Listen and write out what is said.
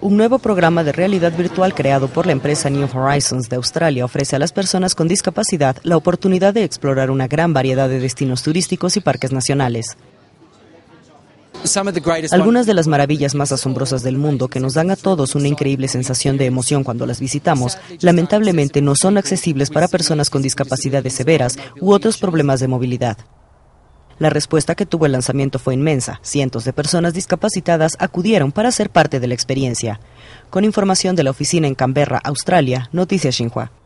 Un nuevo programa de realidad virtual creado por la empresa New Horizons de Australia ofrece a las personas con discapacidad la oportunidad de explorar una gran variedad de destinos turísticos y parques nacionales. Algunas de las maravillas más asombrosas del mundo que nos dan a todos una increíble sensación de emoción cuando las visitamos, lamentablemente no son accesibles para personas con discapacidades severas u otros problemas de movilidad. La respuesta que tuvo el lanzamiento fue inmensa. Cientos de personas discapacitadas acudieron para ser parte de la experiencia. Con información de la oficina en Canberra, Australia, Noticias Xinhua.